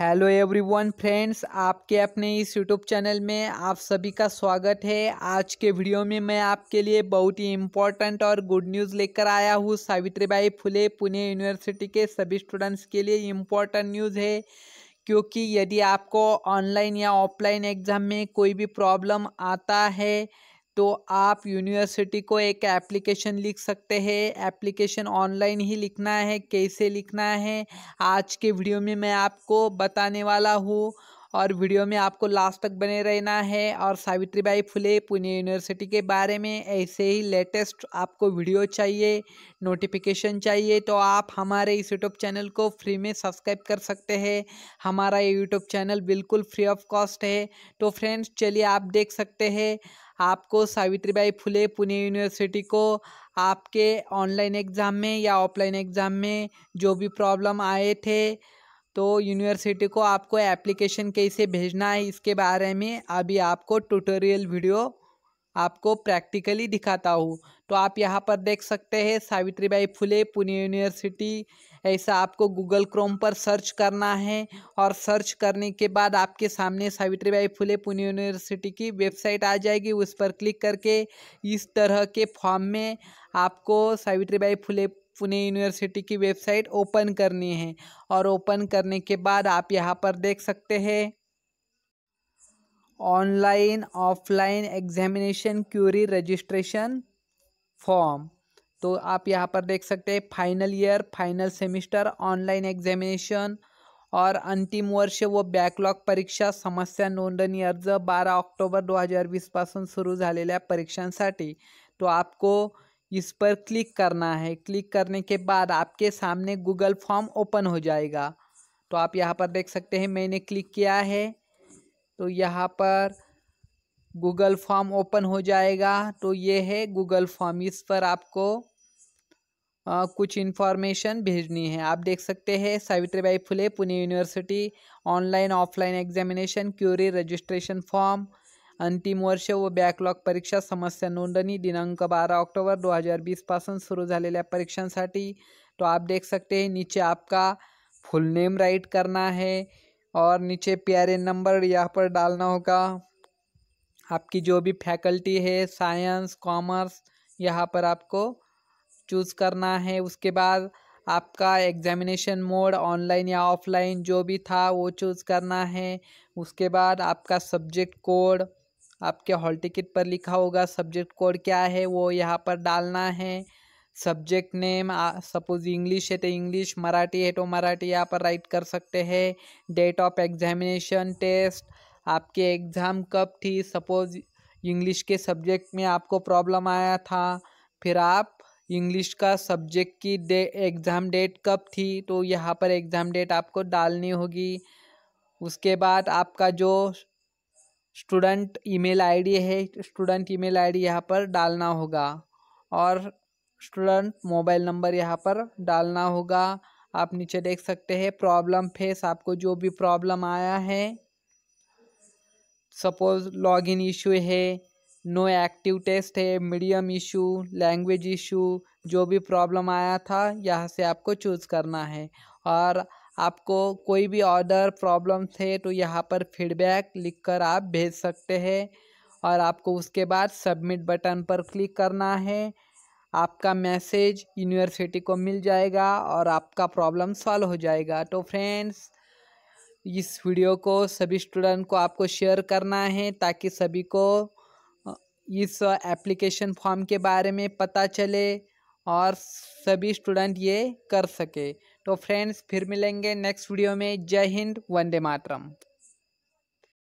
hello everyone friends आपके अपने इस यूट्यूब चैनल में आप सभी का स्वागत है आज के वीडियो में मैं आपके लिए बहुत ही इम्पोर्टेंट और गुड न्यूज़ लेकर आया हूँ सावित्रीबाई फुले पुणे यूनिवर्सिटी के सभी स्टूडेंट्स के लिए इम्पोर्टेंट न्यूज़ है क्योंकि यदि आपको ऑनलाइन या ऑफलाइन एग्ज़ाम में कोई भी प्रॉब्लम आता है तो आप यूनिवर्सिटी को एक एप्लीकेशन लिख सकते हैं एप्लीकेशन ऑनलाइन ही लिखना है कैसे लिखना है आज के वीडियो में मैं आपको बताने वाला हूँ और वीडियो में आपको लास्ट तक बने रहना है और सावित्री बाई फुले पुणे यूनिवर्सिटी के बारे में ऐसे ही लेटेस्ट आपको वीडियो चाहिए नोटिफिकेशन चाहिए तो आप हमारे इस यूट्यूब चैनल को फ्री में सब्सक्राइब कर सकते हैं हमारा ये यूट्यूब चैनल बिल्कुल फ्री ऑफ कॉस्ट है तो फ्रेंड्स चलिए आप देख सकते हैं आपको सावित्रीबाई फुले पुणे यूनिवर्सिटी को आपके ऑनलाइन एग्ज़ाम में या ऑफलाइन एग्ज़ाम में जो भी प्रॉब्लम आए थे तो यूनिवर्सिटी को आपको एप्लीकेशन कैसे भेजना है इसके बारे में अभी आपको ट्यूटोरियल वीडियो आपको प्रैक्टिकली दिखाता हूँ तो आप यहाँ पर देख सकते हैं सावित्रीबाई फुले पुणे यूनिवर्सिटी ऐसा आपको गूगल क्रोम पर सर्च करना है और सर्च करने के बाद आपके सामने सावित्रीबाई फुले पुणे यूनिवर्सिटी की वेबसाइट आ जाएगी उस पर क्लिक करके इस तरह के फॉर्म में आपको सावित्रीबाई फुले पुणे यूनिवर्सिटी की वेबसाइट ओपन करनी है और ओपन करने के बाद आप यहाँ पर देख सकते हैं online offline examination query registration form तो आप यहाँ पर देख सकते हैं final year final semester online examination और अंतिम वर्ष व बैकलॉग परीक्षा समस्या नोंदनी अर्ज बारह अक्टूबर दो हजार वीसपासून सुरू झालेल्या परीक्षांसाठी तो आपको इस पर क्लिक करना है क्लिक करने के बाद आपके सामने गूगल फॉर्म ओपन हो जाएगा तो आप यहाँ पर देख सकते हैं मैंने क्लिक किया है तो यहाँ पर गूगल फॉर्म ओपन हो जाएगा तो ये है गूगल फॉर्म इस पर आपको आ, कुछ इन्फॉर्मेशन भेजनी है आप देख सकते हैं Savitribai Phule Pune university online offline examination query registration form अंतिम वर्ष व बैकलॉग परीक्षा समस्या नोंदनी दिनांक बारह ऑक्टोबर दो हजार बीसपासून सुरू झालेल्या परीक्षा तो आप देख सकते हैं नीचे आपका फुल नेम राइट करना है और नीचे प्यारे नंबर यहाँ पर डालना होगा आपकी जो भी फैकल्टी है साइंस कॉमर्स यहाँ पर आपको चूज़ करना है उसके बाद आपका एग्जामिनेशन मोड ऑनलाइन या ऑफलाइन जो भी था वो चूज़ करना है उसके बाद आपका सब्जेक्ट कोड आपके हॉल टिकट पर लिखा होगा सब्जेक्ट कोड क्या है वो यहाँ पर डालना है सब्जेक्ट नेम सपोज इंग्लिश है तो इंग्लिश मराठी है तो मराठी यहाँ पर राइट कर सकते हैं डेट ऑफ एग्जामिनेशन टेस्ट आपके एग्ज़ाम कब थी सपोज इंग्लिश के सब्जेक्ट में आपको प्रॉब्लम आया था फिर आप इंग्लिश का सब्जेक्ट की डे एग्ज़ाम डेट कब थी तो यहाँ पर एग्ज़ाम डेट आपको डालनी होगी उसके बाद आपका जो स्टूडेंट ईमेल आईडी है स्टूडेंट ईमेल आईडी यहाँ पर डालना होगा और स्टूडेंट मोबाइल नंबर यहाँ पर डालना होगा आप नीचे देख सकते हैं प्रॉब्लम फेस आपको जो भी प्रॉब्लम आया है सपोज लॉग इन इशू है नो एक्टिव टेस्ट है मीडियम इशू लैंग्वेज इशू जो भी प्रॉब्लम आया था यहाँ से आपको चूज़ करना है और आपको कोई भी ऑर्डर प्रॉब्लम थे तो यहाँ पर फीडबैक लिखकर आप भेज सकते हैं और आपको उसके बाद सबमिट बटन पर क्लिक करना है आपका मैसेज यूनिवर्सिटी को मिल जाएगा और आपका प्रॉब्लम सॉल्व हो जाएगा तो फ्रेंड्स इस वीडियो को सभी स्टूडेंट को आपको शेयर करना है ताकि सभी को इस एप्लीकेशन फॉर्म के बारे में पता चले और सभी स्टूडेंट ये कर सके तो फ्रेंड्स फिर मिलेंगे नेक्स्ट वीडियो में जय हिंद वंदे मातरम